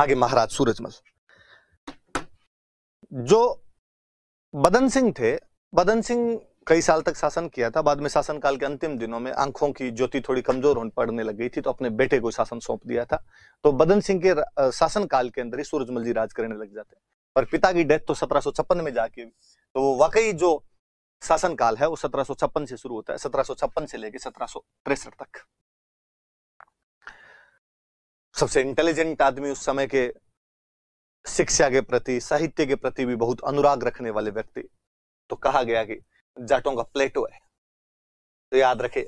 आगे महाराज सूरजमल जो बदन सिंह थे बदन सिंह कई साल तक शासन किया था बाद में शासन काल के अंतिम दिनों में आंखों की ज्योति थोड़ी कमजोर होने पड़ने लग गई थी तो अपने बेटे को शासन सौंप दिया था तो बदन सिंह के शासन काल के अंदर ही सूरजमल जी राज करने लग जाते पर पिता की डेथ तो सत्रह में जाके तो वो वाकई जो शासन काल है वो सत्रह से शुरू होता है सत्रह से लेकर सत्रह तक सबसे इंटेलिजेंट आदमी उस समय के शिक्षा के प्रति साहित्य के प्रति भी बहुत अनुराग रखने वाले व्यक्ति तो कहा गया कि जाटों का प्लेटो है तो याद रखे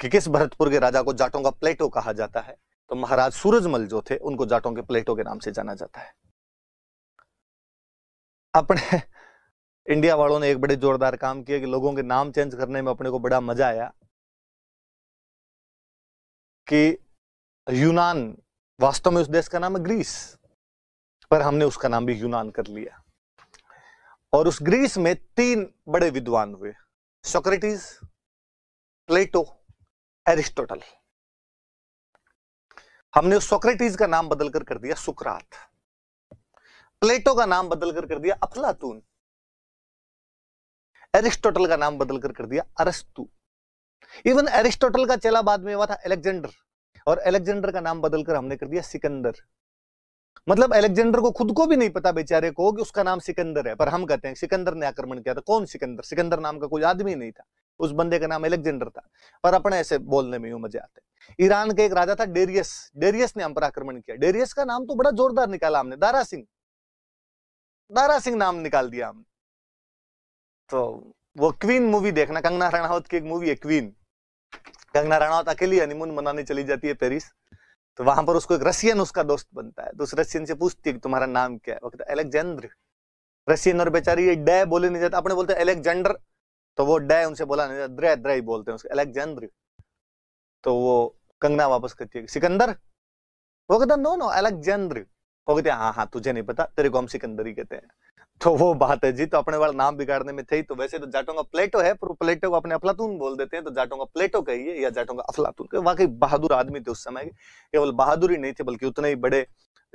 कि किस भरतपुर के राजा को जाटों का प्लेटो कहा जाता है तो महाराज सूरजमल जो थे उनको जाटों के प्लेटो के नाम से जाना जाता है अपने इंडिया वालों ने एक बड़े जोरदार काम किया कि लोगों के नाम चेंज करने में अपने को बड़ा मजा आया कि यूनान वास्तव में उस देश का नाम है ग्रीस पर हमने उसका नाम भी यूनान कर लिया और उस ग्रीस में तीन बड़े विद्वान हुए सोक्रेटिस प्लेटो एरिस्टोटल हमने उस सोक्रेटिस का नाम बदलकर कर दिया सुकरात प्लेटो का नाम बदलकर कर दिया अफलातून एरिस्टोटल का नाम बदलकर कर दिया अरस्तु इवन एरिस्टोटल का चेला बाद में हुआ था एलेक्जेंडर और अलेक्जेंडर का नाम बदलकर हमने कर दिया सिकंदर मतलब अलेक्जेंडर को खुद को भी नहीं पता बेचारे को कि उसका नाम सिकंदर है पर हम कहते हैं सिकंदर ने आक्रमण किया था कौन सिकंदर सिकंदर नाम का कोई आदमी नहीं था उस बंदे का नाम अलेक्जेंडर था पर अपने ऐसे बोलने में यूं मजे आते ईरान का एक राजा था डेरियस डेरियस ने हम पर आक्रमण किया डेरियस का नाम तो बड़ा जोरदार निकाला हमने दारा सिंह दारा सिंह नाम निकाल दिया हमने तो वो क्वीन मूवी देखना कंगना रणावत की एक मूवी है क्वीन कंगना राणावत अकेली हनीमून मनाने चली जाती है पेरिस तो वहां पर उसको एक रशियन उसका दोस्त बनता है तो उस रशियन से पूछती है कि तुम्हारा नाम क्या है वो कहता है एलेक्जेंड्र रशियन और बेचारी ये डे बोले नहीं जाता अपने बोलते अलेक्जेंडर तो वो डे उनसे बोला नहीं जाता द्रे द्रे बोलते हैं उसको एलेक्जेंड्र तो वो कंगना वापस करती है सिकंदर वो कहता नो नो एलेक्जेंड्र वो कहते हैं हाँ हाँ तुझे नहीं पता तेरे को हम ही कहते हैं तो वो बात है जी तो अपने वाला नाम बिगाड़ने में थे तो वैसे तो जाटों का प्लेटो है पर प्लेटो को अपने अफलातून बोल देते हैं तो जाटों का प्लेटो कहिए या जाटों का अफलातून वाकई बहादुर आदमी थे उस समय केवल बहादुर ही नहीं थे बल्कि उतने ही बड़े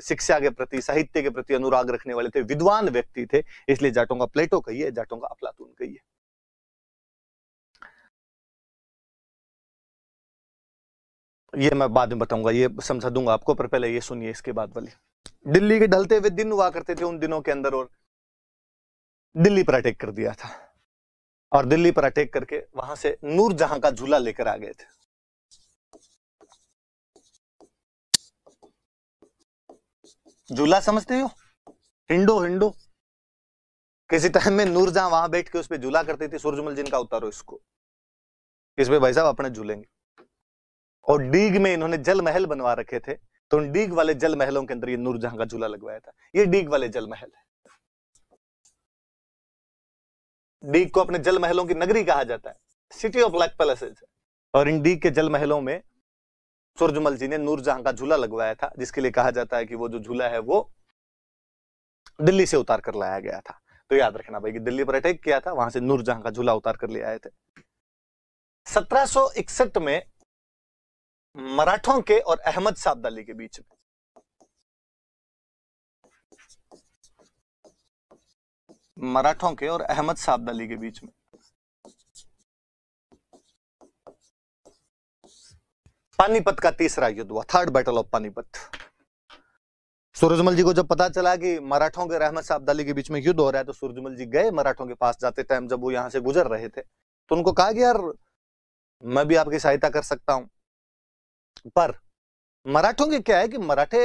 शिक्षा के प्रति साहित्य के प्रति अनुराग रखने वाले थे विद्वान व्यक्ति थे इसलिए जाटों का प्लेटो कहिए जाटों का अफलातून कहिए ये मैं बाद में बताऊंगा ये समझा दूंगा आपको पर पहले ये सुनिए इसके बाद वाली दिल्ली के ढलते हुए दिन हुआ करते थे उन दिनों के अंदर और दिल्ली पर अटैक कर दिया था और दिल्ली पर अटैक करके वहां से नूर जहां का झूला लेकर आ गए थे झूला समझते हो हिंडो हिंडो किसी टाइम में नूरजहां वहां बैठ के उस पर झूला करती थी सूरजमल जिनका उतारो इसको इसमें भाई साहब अपने झूलेंगे और डीग में इन्होंने जल महल बनवा रखे थे तो उन डीग वाले जल महलों के अंदर ये नूरजहां का झूला लगवाया था ये डीग वाले जल महल है डीग को अपने जल महलों की नगरी कहा जाता है सिटी ऑफ लाइक पैलेसेज और इन डीग के जल महलों में सुरजमल जी ने नूरजहां का झूला लगवाया था जिसके लिए कहा जाता है कि वो जो झूला है वो दिल्ली से उतार कर लाया गया था तो याद रखना भाई कि दिल्ली पर अटैक किया था वहां से नूरजहां का झूला उतार कर ले आए थे 1761 में मराठों के और अहमद साहब दली के बीच में मराठों के और अहमद साहब दली के बीच में पानीपत का तीसरा युद्ध हुआ third battle of Panipat Surajmal ji को जब पता चला कि मराठों के रहमत साहब दली के बीच में युद्ध हो रहा है तो सूरजमल जी गए मराठों के पास जाते टाइम जब वो यहां से गुजर रहे थे तो उनको कहा कि यार मैं भी आपकी सहायता कर सकता हूं पर मराठों के क्या है कि मराठे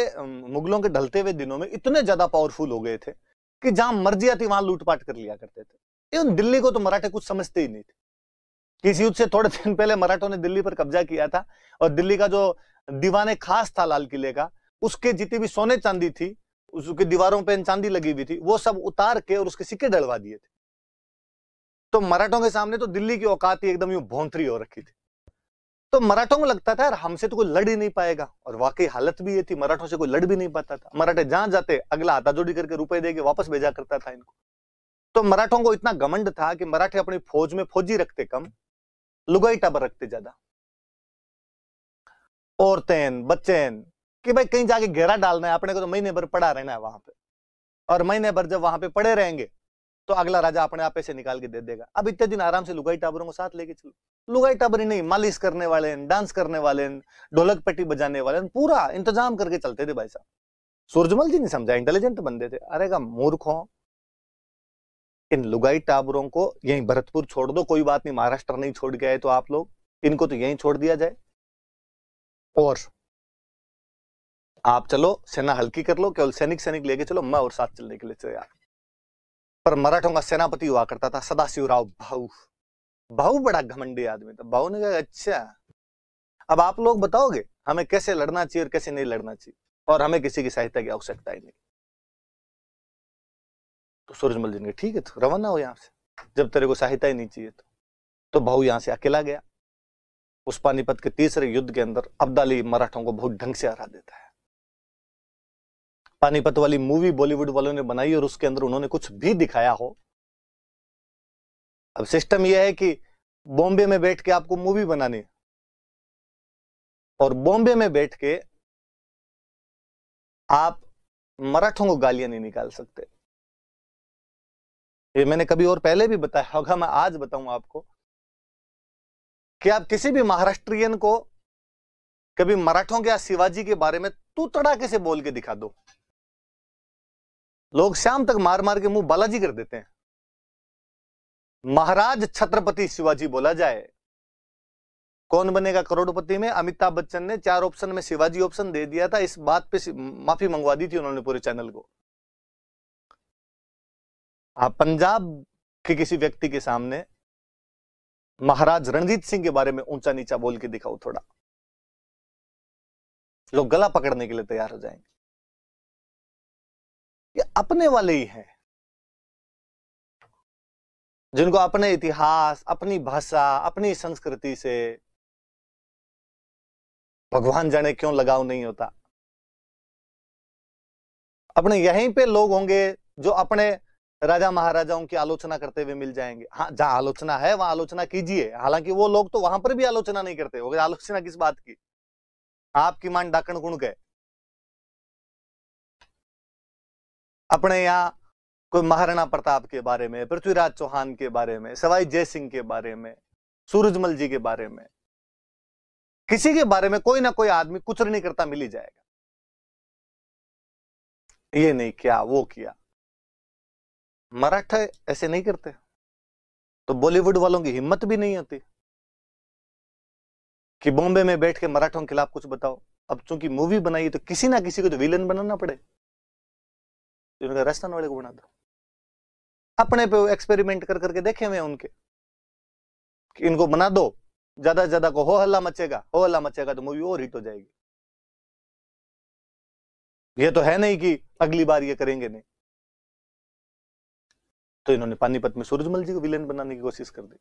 मुगलों के ढलते हुए दिनों में इतने ज्यादा पावरफुल हो गए थे कि जहां मर्जी आती वहां लूटपाट कर लिया करते थे इवन दिल्ली को तो मराठे कुछ समझते ही नहीं थे किसी युद्ध से थोड़े दिन पहले मराठों ने दिल्ली पर कब्जा किया था और दिल्ली का जो दीवाने खास था लाल किले का उसके जितनी भी सोने चांदी थी उसकी दीवारों पर चांदी लगी हुई थी वो सब उतार के और उसके सिक्के डलवा दिए थे तो मराठों के सामने तो दिल्ली की औकात ही एकदम यूं भौंतरी हो रखी थी तो मराठों को लगता था यार हमसे तो कोई लड़ ही नहीं पाएगा और वाकई हालत भी ये थी मराठों से कोई लड़ भी नहीं पाता था मराठे जहां जाते अगला हाथा जोड़ी करके रुपए दे के वापस भेजा करता था इनको तो मराठों को इतना घमंड था कि मराठे अपनी फौज में फौजी रखते कम लुगाई टाबर रखते ज्यादा औरतें बच्चें कि भाई कहीं जाके घेरा डालना है अपने को तो महीने भर पड़ा रहना है वहां पे और महीने भर जब वहां पे पड़े रहेंगे तो अगला राजा अपने आपे से निकाल के दे देगा अब इतने दिन आराम से लुगाई टाबरों को साथ लेके चलो लुगाई टाबरी नहीं मालिश करने वाले डांस करने वाले ढोलक पेटी बजाने वाले पूरा इंतजाम करके चलते थे भाई साहब सूरजमल जी ने समझा इंटेलिजेंट बंदे थे अरे का हो इन लुगाई टाबरों को यहीं भरतपुर छोड़ दो कोई बात नहीं महाराष्ट्र नहीं छोड़ के आए तो आप लोग इनको तो यहीं छोड़ दिया जाए और आप चलो सेना हल्की कर लो केवल सैनिक सैनिक लेके चलो मैं और साथ चलने के लिए यार पर मराठों का सेनापति हुआ करता था सदाशिव राव भाऊ बहु बड़ा घमंडी आदमी था बहु ने कहा अच्छा अब आप लोग बताओगे हमें कैसे लड़ना चाहिए और कैसे नहीं लड़ना चाहिए और हमें किसी की सहायता की आवश्यकता ही नहीं तो सूरजमल जी ने ठीक है तो रवाना हो यहां से जब तेरे को सहायता ही नहीं चाहिए तो तो बहु यहां से अकेला गया उस पानीपत के तीसरे युद्ध के अंदर अब्दाली मराठों को बहुत ढंग से हरा देता है पानीपत वाली मूवी बॉलीवुड वालों ने बनाई और उसके अंदर उन्होंने कुछ भी दिखाया हो अब सिस्टम यह है कि बॉम्बे में बैठ के आपको मूवी बनानी और बॉम्बे में बैठ के आप मराठों को गालियां नहीं निकाल सकते ये मैंने कभी और पहले भी बताया होगा मैं आज बताऊं आपको कि आप किसी भी महाराष्ट्रियन को कभी मराठों के या शिवाजी के बारे में तू तड़ाके से बोल के दिखा दो लोग शाम तक मार मार के मुंह बालाजी कर देते हैं महाराज छत्रपति शिवाजी बोला जाए कौन बनेगा करोड़पति में अमिताभ बच्चन ने चार ऑप्शन में शिवाजी ऑप्शन दे दिया था इस बात पे माफी मंगवा दी थी उन्होंने पूरे चैनल को हाँ, पंजाब के किसी व्यक्ति के सामने महाराज रणजीत सिंह के बारे में ऊंचा नीचा बोल के दिखाओ थोड़ा लोग गला पकड़ने के लिए तैयार हो जाएंगे ये अपने वाले ही हैं जिनको अपने इतिहास अपनी भाषा अपनी संस्कृति से भगवान जाने क्यों लगाव नहीं होता अपने यहीं पे लोग होंगे जो अपने राजा महाराजाओं की आलोचना करते हुए मिल जाएंगे हाँ जहां आलोचना है वहां आलोचना कीजिए हालांकि वो लोग तो वहां पर भी आलोचना नहीं करते आलोचना किस बात की आपकी मान डाकण कुण गए अपने यहाँ कोई महाराणा प्रताप के बारे में पृथ्वीराज चौहान के बारे में सवाई जय सिंह के बारे में सूरजमल जी के बारे में किसी के बारे में कोई ना कोई आदमी कुछ नहीं करता मिली जाएगा ये नहीं किया वो किया मराठा ऐसे नहीं करते तो बॉलीवुड वालों की हिम्मत भी नहीं होती कि बॉम्बे में बैठ के मराठों के खिलाफ कुछ बताओ अब चूंकि मूवी बनाई तो किसी ना किसी को तो विलन बनाना पड़े तो राजस्थान वाले को बना दो अपने पे एक्सपेरिमेंट कर करके देखे हुए उनके कि इनको बना दो ज्यादा ज्यादा को हो हल्ला मचेगा हो हल्ला मचेगा तो मूवी और हिट हो जाएगी ये तो है नहीं कि अगली बार ये करेंगे नहीं तो इन्होंने पानीपत में सूरजमल जी को विलेन बनाने की कोशिश कर दी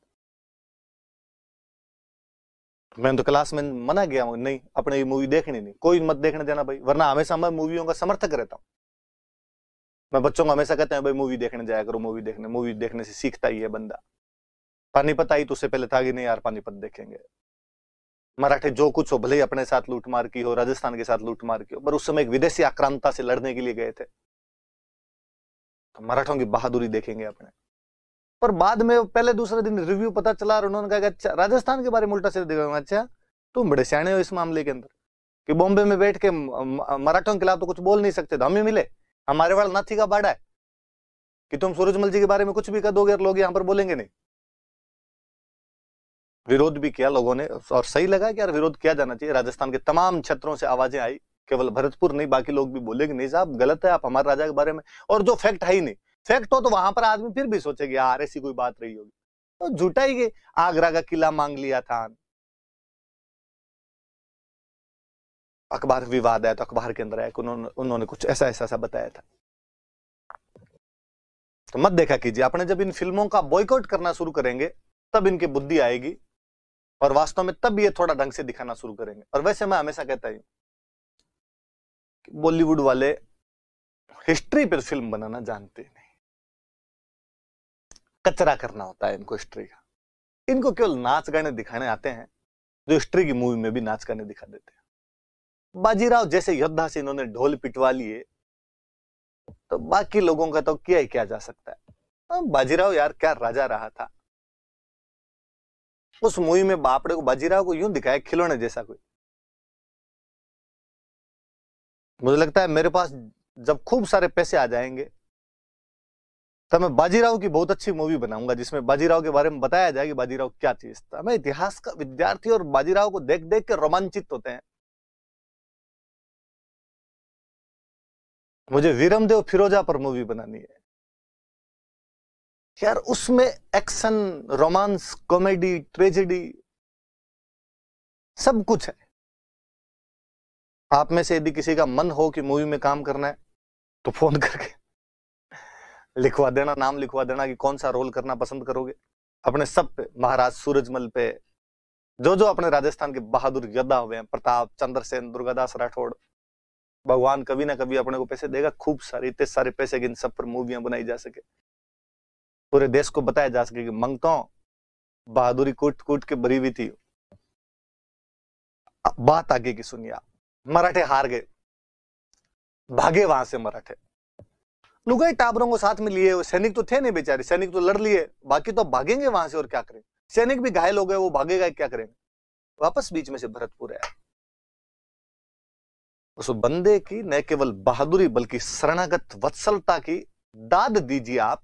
मैं तो क्लास में मना गया हूं नहीं अपने ये मूवी देखनी नहीं कोई मत देखने देना भाई वरना हमेशा मैं मूवियों का समर्थक रहता हूं मैं बच्चों को हमेशा कहते हैं भाई मूवी देखने जाया करो मूवी देखने मूवी देखने से सीखता ही है बंदा पानीपत आई तो उससे पहले था कि नहीं यार पानीपत देखेंगे मराठे जो कुछ हो भले ही अपने साथ लूटमार की हो राजस्थान के साथ लूटमार की हो पर उस समय एक विदेशी आक्रांता से लड़ने के लिए गए थे तो मराठों की बहादुरी देखेंगे अपने पर बाद में पहले दूसरे दिन रिव्यू पता चला और उन्होंने कहा अच्छा राजस्थान के बारे में उल्टा से देखा अच्छा तुम बड़े सियाने हो इस मामले के अंदर कि बॉम्बे में बैठ के मराठों के खिलाफ तो कुछ बोल नहीं सकते तो हम ही मिले हमारे पास नाथी का बाड़ा है कि तुम सूरजमल जी के बारे में कुछ भी कह दोगे लोग यहां पर बोलेंगे नहीं विरोध भी किया लोगों ने और सही लगा कि यार विरोध किया जाना चाहिए राजस्थान के तमाम क्षेत्रों से आवाजें आई केवल भरतपुर नहीं बाकी लोग भी कि नहीं साहब गलत है आप हमारे राजा के बारे में और जो फैक्ट है ही नहीं फैक्ट हो तो वहां पर आदमी फिर भी सोचेगा यार ऐसी कोई बात रही होगी तो झूठा ही आगरा का किला मांग लिया था अखबार विवाद आया तो अखबार के अंदर है उन्होंने उन्होंने कुछ ऐसा ऐसा ऐसा बताया था तो मत देखा कीजिए आपने जब इन फिल्मों का बॉयकॉट करना शुरू करेंगे तब इनकी बुद्धि आएगी और वास्तव में तब ये थोड़ा ढंग से दिखाना शुरू करेंगे और वैसे मैं हमेशा कहता हूं बॉलीवुड वाले हिस्ट्री पर फिल्म बनाना जानते नहीं कचरा करना होता है इनको हिस्ट्री का इनको केवल नाच गाने दिखाने आते हैं जो हिस्ट्री की मूवी में भी नाच गाने दिखा देते हैं बाजीराव जैसे योद्धा से इन्होंने ढोल पिटवा लिए तो बाकी लोगों का तो क्या ही क्या जा सकता है हाँ, बाजीराव यार क्या राजा रहा था उस मूवी में बापड़े को बाजीराव को यूं दिखाया खिलौने जैसा कोई मुझे लगता है मेरे पास जब खूब सारे पैसे आ जाएंगे तो मैं बाजीराव की बहुत अच्छी मूवी बनाऊंगा जिसमें बाजीराव के बारे में बताया जाए कि बाजीराव क्या चीज था मैं इतिहास का विद्यार्थी और बाजीराव को देख देख के रोमांचित होते हैं मुझे वीरमदेव फिरोजा पर मूवी बनानी है यार उसमें एक्शन रोमांस कॉमेडी ट्रेजेडी सब कुछ है आप में से यदि किसी का मन हो कि मूवी में काम करना है तो फोन करके लिखवा देना नाम लिखवा देना कि कौन सा रोल करना पसंद करोगे अपने सब पे महाराज सूरजमल पे जो जो अपने राजस्थान के बहादुर योद्धा हुए हैं प्रताप चंद्रसेन दुर्गादास राठौड़ भगवान कभी ना कभी अपने को पैसे देगा खूब सारे इतने सारे पैसे कि इन सब पर मूवियां बनाई जा सके पूरे देश को बताया जा सके कि मंगता बहादुरी कूट कूट के भरी हुई थी बात आगे की सुनिए आप मराठे हार गए भागे वहां से मराठे लुगाई टाबरों को साथ में लिए सैनिक तो थे नहीं बेचारे सैनिक तो लड़ लिए बाकी तो भागेंगे वहां से और क्या करें सैनिक भी घायल हो गए वो भागेगा क्या करेंगे वापस बीच में से भरतपुर आया उस बंदे की न केवल बहादुरी बल्कि शरणागत वत्सलता की दाद दीजिए आप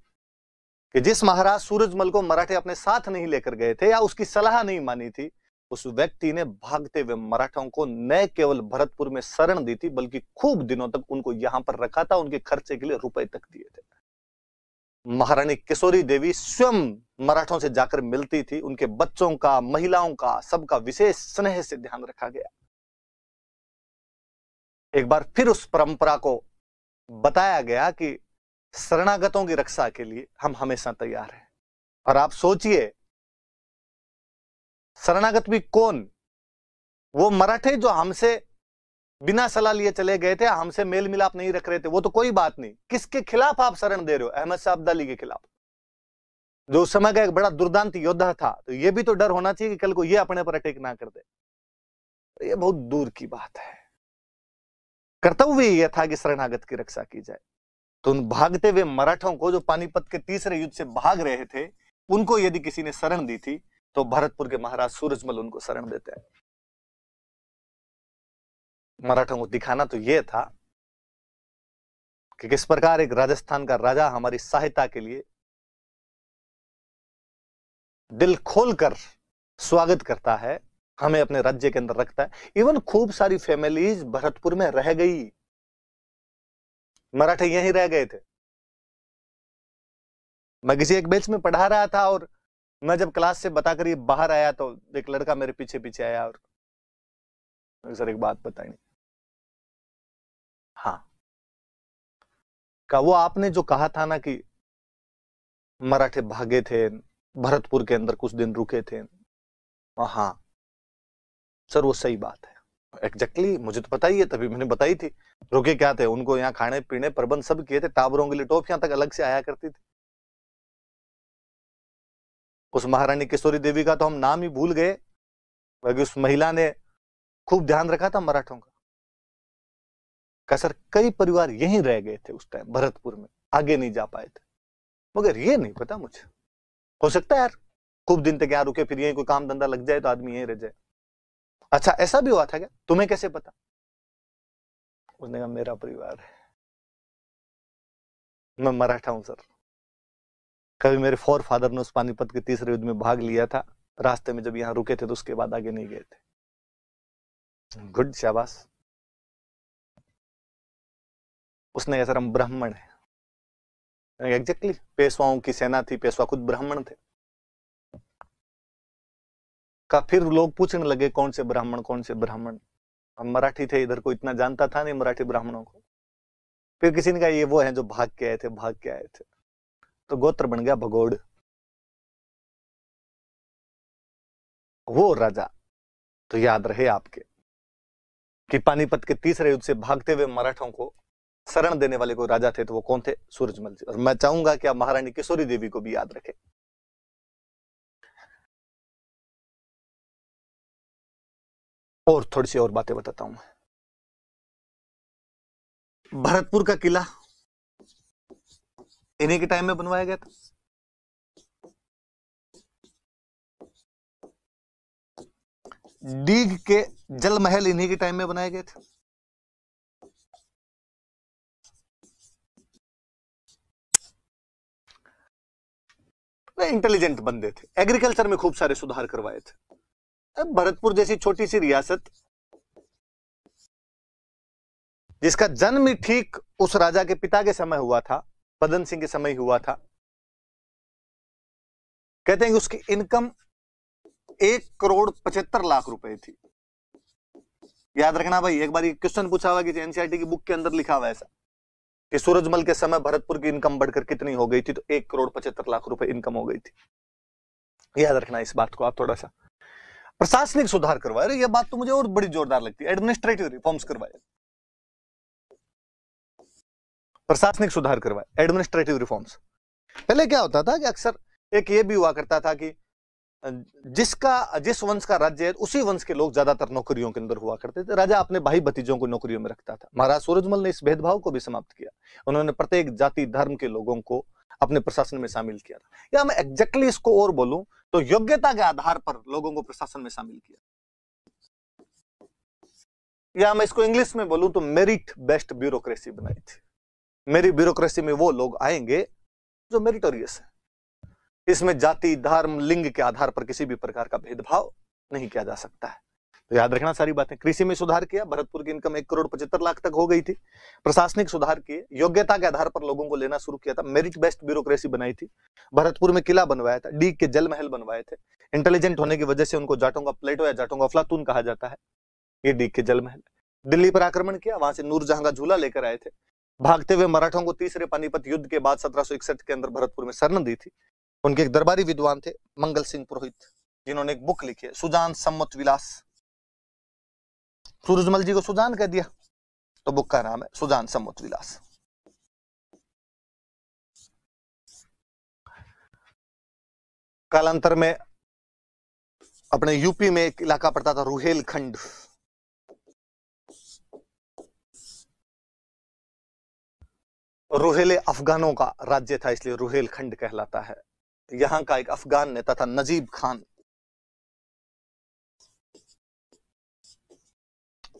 कि जिस महाराज सूरजमल को मराठे अपने साथ नहीं लेकर गए थे या उसकी सलाह नहीं मानी थी उस व्यक्ति ने भागते हुए मराठों को न केवल भरतपुर में शरण दी थी बल्कि खूब दिनों तक उनको यहां पर रखा था उनके खर्चे के लिए रुपए तक दिए थे महारानी किशोरी देवी स्वयं मराठों से जाकर मिलती थी उनके बच्चों का महिलाओं का सबका विशेष स्नेह से ध्यान रखा गया एक बार फिर उस परंपरा को बताया गया कि शरणागतों की रक्षा के लिए हम हमेशा तैयार हैं और आप सोचिए शरणागत भी कौन वो मराठे जो हमसे बिना सलाह लिए चले गए थे हमसे मेल मिलाप नहीं रख रहे थे वो तो कोई बात नहीं किसके खिलाफ आप शरण दे रहे हो अहमद शाह अब्दाली के खिलाफ जो उस समय का एक बड़ा दुर्दांत योद्धा था तो ये भी तो डर होना चाहिए कि कल को ये अपने पर अटैक ना कर दे ये बहुत दूर की बात है कर्तव्य यह था कि शरणागत की रक्षा की जाए तो उन भागते हुए मराठों को जो पानीपत के तीसरे युद्ध से भाग रहे थे उनको यदि किसी ने शरण दी थी तो भरतपुर के महाराज सूरजमल उनको शरण देते हैं मराठों को दिखाना तो यह था कि किस प्रकार एक राजस्थान का राजा हमारी सहायता के लिए दिल खोलकर स्वागत करता है हमें अपने राज्य के अंदर रखता है इवन खूब सारी फैमिलीज भरतपुर में रह गई मराठे यहीं रह गए थे मैं किसी एक बेच में पढ़ा रहा था और मैं जब क्लास से बताकर ये बाहर आया तो एक लड़का मेरे पीछे पीछे आया और सर एक बात बतानी हाँ का वो आपने जो कहा था ना कि मराठे भागे थे भरतपुर के अंदर कुछ दिन रुके थे हाँ सर वो सही बात है एग्जैक्टली exactly, मुझे तो पता ही है तभी मैंने बताई थी रुके क्या थे उनको यहाँ खाने पीने प्रबंध सब किए थे टावरों के लिए यहाँ तक अलग से आया करती थी उस महारानी किशोरी देवी का तो हम नाम ही भूल गए बल्कि उस महिला ने खूब ध्यान रखा था मराठों का सर कई परिवार यहीं रह गए थे उस टाइम भरतपुर में आगे नहीं जा पाए थे मगर ये नहीं पता मुझे हो सकता है यार खूब दिन तक यहाँ रुके फिर यही कोई काम धंधा लग जाए तो आदमी यहीं रह जाए अच्छा ऐसा भी हुआ था क्या तुम्हें कैसे पता उसने कहा मेरा परिवार है मैं मराठा हूं सर कभी मेरे फोर फादर ने उस पानीपत के तीसरे युद्ध में भाग लिया था रास्ते में जब यहाँ रुके थे तो उसके बाद आगे नहीं गए थे गुड शाबाश उसने कहा सर हम ब्राह्मण है एग्जैक्टली पेशवाओं की सेना थी पेशवा खुद ब्राह्मण थे का फिर लोग पूछने लगे कौन से ब्राह्मण कौन से ब्राह्मण हम मराठी थे इधर को इतना जानता था नहीं मराठी ब्राह्मणों को फिर किसी ने कहा ये वो है जो भाग के आए थे भाग के आए थे तो गोत्र बन गया भगोड़ वो राजा तो याद रहे आपके कि पानीपत के तीसरे युद्ध से भागते हुए मराठों को शरण देने वाले को राजा थे तो वो कौन थे सूरजमल जी और मैं चाहूंगा कि आप महारानी किशोरी देवी को भी याद रखें और थोड़ी सी और बातें बताता हूं भरतपुर का किला इन्हीं के टाइम में बनवाया गया था डीग के जल महल इन्हीं के टाइम में बनाए गए थे इंटेलिजेंट बंदे थे एग्रीकल्चर में खूब सारे सुधार करवाए थे भरतपुर जैसी छोटी सी रियासत जिसका जन्म ठीक उस राजा के पिता के समय हुआ था बदन सिंह के समय हुआ था कहते हैं उसकी इनकम एक करोड़ पचहत्तर लाख रुपए थी याद रखना भाई एक बार ये क्वेश्चन पूछा हुआ कि एनसीआरटी e की बुक के अंदर लिखा हुआ ऐसा कि सूरजमल के समय भरतपुर की इनकम बढ़कर कितनी हो गई थी तो एक करोड़ पचहत्तर लाख रुपए इनकम हो गई थी याद रखना इस बात को आप थोड़ा सा प्रशासनिक सुधार करवाए ये बात तो मुझे और बड़ी जोरदार लगती है एडमिनिस्ट्रेटिव रिफॉर्म्स करवाए प्रशासनिक सुधार करवाए एडमिनिस्ट्रेटिव रिफॉर्म्स पहले क्या होता था कि अक्सर एक ये भी हुआ करता था कि जिसका जिस वंश का राज्य है उसी वंश के लोग ज्यादातर नौकरियों के अंदर हुआ करते थे राजा अपने भाई भतीजों को नौकरियों में रखता था महाराज सूरजमल ने इस भेदभाव को भी समाप्त किया उन्होंने प्रत्येक जाति धर्म के लोगों को अपने प्रशासन में शामिल किया था या मैं एग्जैक्टली इसको और बोलूं तो योग्यता के आधार पर लोगों को प्रशासन में शामिल किया या मैं इसको इंग्लिश में बोलूं तो मेरिट बेस्ट ब्यूरोक्रेसी बनाई थी मेरी ब्यूरोक्रेसी में वो लोग आएंगे जो मेरिटोरियस है इसमें जाति धर्म लिंग के आधार पर किसी भी प्रकार का भेदभाव नहीं किया जा सकता है तो याद रखना सारी बातें कृषि में सुधार किया भरतपुर की इनकम एक करोड़ पचहत्तर लाख तक हो गई थी प्रशासनिक सुधार किए योग्यता के आधार पर लोगों को लेना शुरू किया था मेरिट बेस्ड ब्यूरोक्रेसी बनाई थी भरतपुर में किला बनवाया था डी के जल महल बनवाए थे इंटेलिजेंट होने की वजह से उनको जाटों का प्लेटो या जाटों का फ्लातून कहा जाता है ये डी के जल महल दिल्ली पर आक्रमण किया वहां से नूरजहां का झूला लेकर आए थे भागते हुए मराठों को तीसरे पानीपत युद्ध के बाद सत्रह के अंदर भरतपुर में शरण दी थी उनके एक दरबारी विद्वान थे मंगल सिंह पुरोहित जिन्होंने एक बुक लिखी है सुजान सम्मत विलास सूरजमल जी को सुजान कह दिया तो बुक का नाम है सुजान समुद्र विलास कालांतर में अपने यूपी में एक इलाका पड़ता था रुहेलखंड रोहेले अफगानों का राज्य था इसलिए रुहेलखंड कहलाता है यहां का एक अफगान नेता था नजीब खान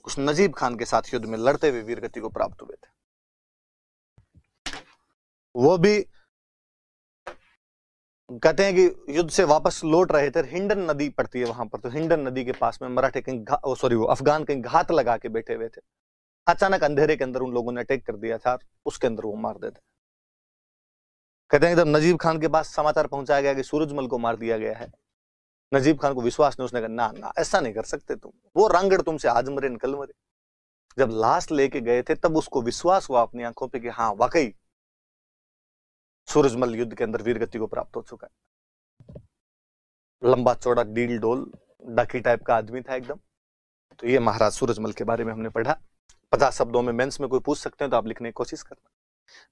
उस नजीब खान के साथ युद्ध में लड़ते हुए वीरगति को प्राप्त हुए थे वो भी कहते हैं कि युद्ध से वापस लौट रहे थे हिंडन नदी पड़ती है वहां पर तो हिंडन नदी के पास में मराठे कहीं सॉरी वो अफगान कहीं घात लगा के बैठे हुए थे अचानक अंधेरे के अंदर उन लोगों ने अटैक कर दिया था उसके अंदर वो मार देते कहते हैं जब नजीब खान के पास समाचार पहुंचाया गया कि सूरजमल को मार दिया गया है नजीब खान को विश्वास नहीं उसने कहा ना ना ऐसा नहीं कर सकते तुम वो रंगड़ तुमसे आज मरे निकल मरे जब लाश लेके गए थे तब उसको विश्वास हुआ अपनी आंखों पे कि हाँ वाकई सूरजमल युद्ध के अंदर वीरगति को प्राप्त हो चुका है लंबा चौड़ा डील डोल डाकी टाइप का आदमी था एकदम तो ये महाराज सूरजमल के बारे में हमने पढ़ा पचास शब्दों में मेंस में कोई पूछ सकते हैं तो आप लिखने की कोशिश करना